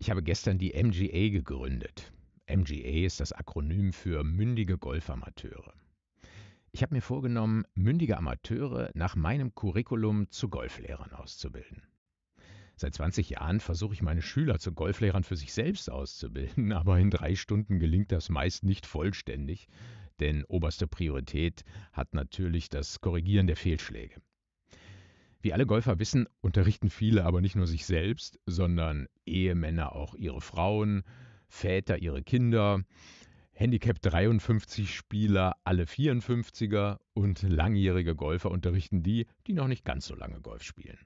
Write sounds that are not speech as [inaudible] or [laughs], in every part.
Ich habe gestern die MGA gegründet. MGA ist das Akronym für mündige Golfamateure. Ich habe mir vorgenommen, mündige Amateure nach meinem Curriculum zu Golflehrern auszubilden. Seit 20 Jahren versuche ich meine Schüler zu Golflehrern für sich selbst auszubilden, [laughs] aber in drei Stunden gelingt das meist nicht vollständig, denn oberste Priorität hat natürlich das Korrigieren der Fehlschläge. Wie alle Golfer wissen, unterrichten viele aber nicht nur sich selbst, sondern Ehemänner auch ihre Frauen, Väter ihre Kinder, Handicap 53 Spieler alle 54er und langjährige Golfer unterrichten die, die noch nicht ganz so lange Golf spielen.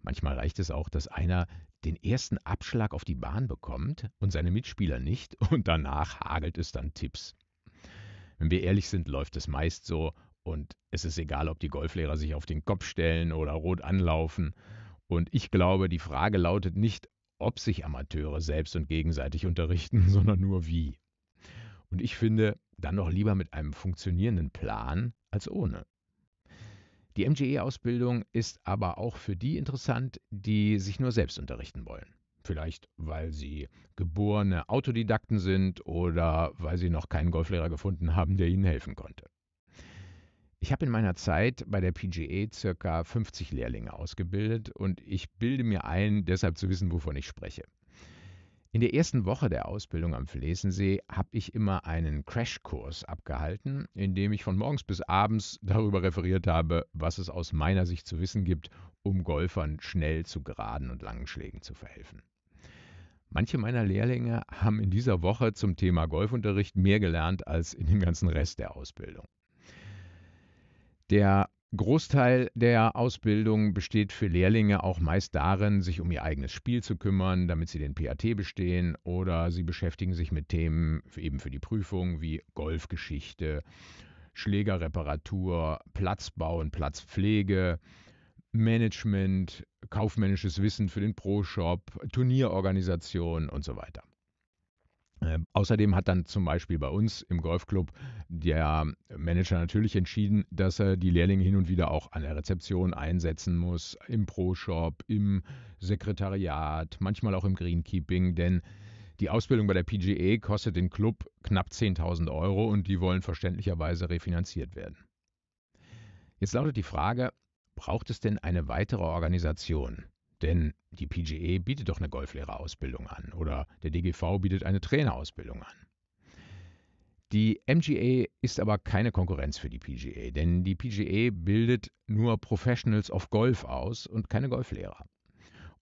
Manchmal reicht es auch, dass einer den ersten Abschlag auf die Bahn bekommt und seine Mitspieler nicht und danach hagelt es dann Tipps. Wenn wir ehrlich sind, läuft es meist so und es ist egal, ob die Golflehrer sich auf den Kopf stellen oder rot anlaufen. Und ich glaube, die Frage lautet nicht, ob sich Amateure selbst und gegenseitig unterrichten, [laughs] sondern nur wie. Und ich finde, dann noch lieber mit einem funktionierenden Plan als ohne. Die MGE-Ausbildung ist aber auch für die interessant, die sich nur selbst unterrichten wollen. Vielleicht, weil sie geborene Autodidakten sind oder weil sie noch keinen Golflehrer gefunden haben, der ihnen helfen konnte. Ich habe in meiner Zeit bei der PGA e circa 50 Lehrlinge ausgebildet und ich bilde mir ein, deshalb zu wissen, wovon ich spreche. In der ersten Woche der Ausbildung am Flesensee habe ich immer einen Crashkurs abgehalten, in dem ich von morgens bis abends darüber referiert habe, was es aus meiner Sicht zu wissen gibt, um Golfern schnell zu geraden und langen Schlägen zu verhelfen. Manche meiner Lehrlinge haben in dieser Woche zum Thema Golfunterricht mehr gelernt als in dem ganzen Rest der Ausbildung. Der Großteil der Ausbildung besteht für Lehrlinge auch meist darin, sich um ihr eigenes Spiel zu kümmern, damit sie den PAT bestehen oder sie beschäftigen sich mit Themen eben für die Prüfung wie Golfgeschichte, Schlägerreparatur, Platzbau und Platzpflege, Management, kaufmännisches Wissen für den Pro-Shop, Turnierorganisation und so weiter. Äh, außerdem hat dann zum Beispiel bei uns im Golfclub der Manager natürlich entschieden, dass er die Lehrlinge hin und wieder auch an der Rezeption einsetzen muss, im Pro-Shop, im Sekretariat, manchmal auch im Greenkeeping, denn die Ausbildung bei der PGA kostet den Club knapp 10.000 Euro und die wollen verständlicherweise refinanziert werden. Jetzt lautet die Frage, braucht es denn eine weitere Organisation? Denn die PGE bietet doch eine Golflehrerausbildung an oder der DGV bietet eine Trainerausbildung an. Die MGA e ist aber keine Konkurrenz für die PGA, e, denn die PGA e bildet nur Professionals of Golf aus und keine Golflehrer.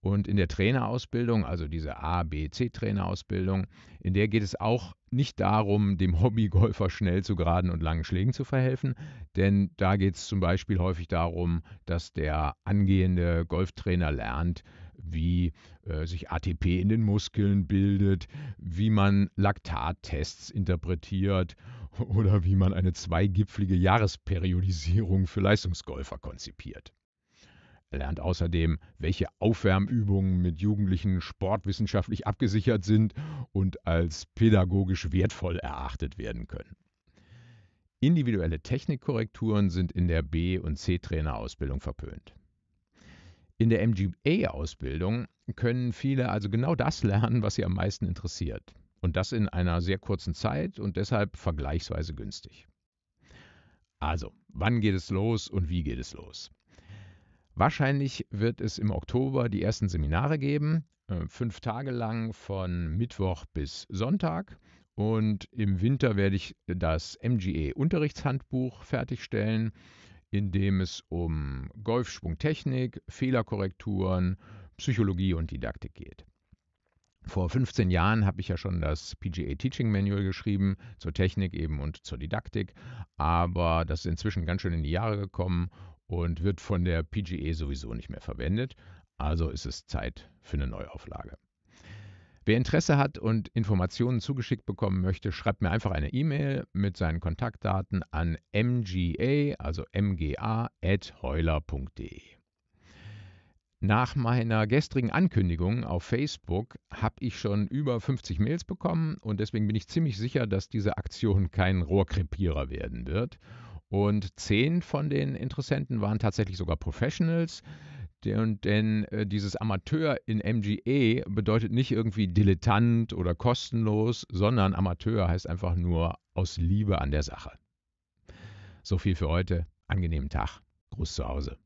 Und in der Trainerausbildung, also diese A, B, C-Trainerausbildung, in der geht es auch nicht darum, dem Hobbygolfer schnell zu geraden und langen Schlägen zu verhelfen, denn da geht es zum Beispiel häufig darum, dass der angehende Golftrainer lernt, wie äh, sich ATP in den Muskeln bildet, wie man Laktattests interpretiert oder wie man eine zweigipflige Jahresperiodisierung für Leistungsgolfer konzipiert. Er lernt außerdem, welche Aufwärmübungen mit Jugendlichen sportwissenschaftlich abgesichert sind und als pädagogisch wertvoll erachtet werden können. Individuelle Technikkorrekturen sind in der B- und C-Trainerausbildung verpönt. In der MGA-Ausbildung können viele also genau das lernen, was sie am meisten interessiert. Und das in einer sehr kurzen Zeit und deshalb vergleichsweise günstig. Also, wann geht es los und wie geht es los? Wahrscheinlich wird es im Oktober die ersten Seminare geben, äh, fünf Tage lang von Mittwoch bis Sonntag. Und im Winter werde ich das MGE-Unterrichtshandbuch fertigstellen, in dem es um Golfschwungtechnik, Fehlerkorrekturen, Psychologie und Didaktik geht. Vor 15 Jahren habe ich ja schon das PGA Teaching Manual geschrieben, zur Technik eben und zur Didaktik, aber das ist inzwischen ganz schön in die Jahre gekommen und wird von der PGA sowieso nicht mehr verwendet, also ist es Zeit für eine Neuauflage. Wer Interesse hat und Informationen zugeschickt bekommen möchte, schreibt mir einfach eine E-Mail mit seinen Kontaktdaten an mga, also mga@heuler.de. Nach meiner gestrigen Ankündigung auf Facebook habe ich schon über 50 Mails bekommen und deswegen bin ich ziemlich sicher, dass diese Aktion kein Rohrkrepierer werden wird. Und zehn von den Interessenten waren tatsächlich sogar Professionals. Denn, denn äh, dieses Amateur in MGE bedeutet nicht irgendwie dilettant oder kostenlos, sondern Amateur heißt einfach nur aus Liebe an der Sache. So viel für heute. Angenehmen Tag. Gruß zu Hause.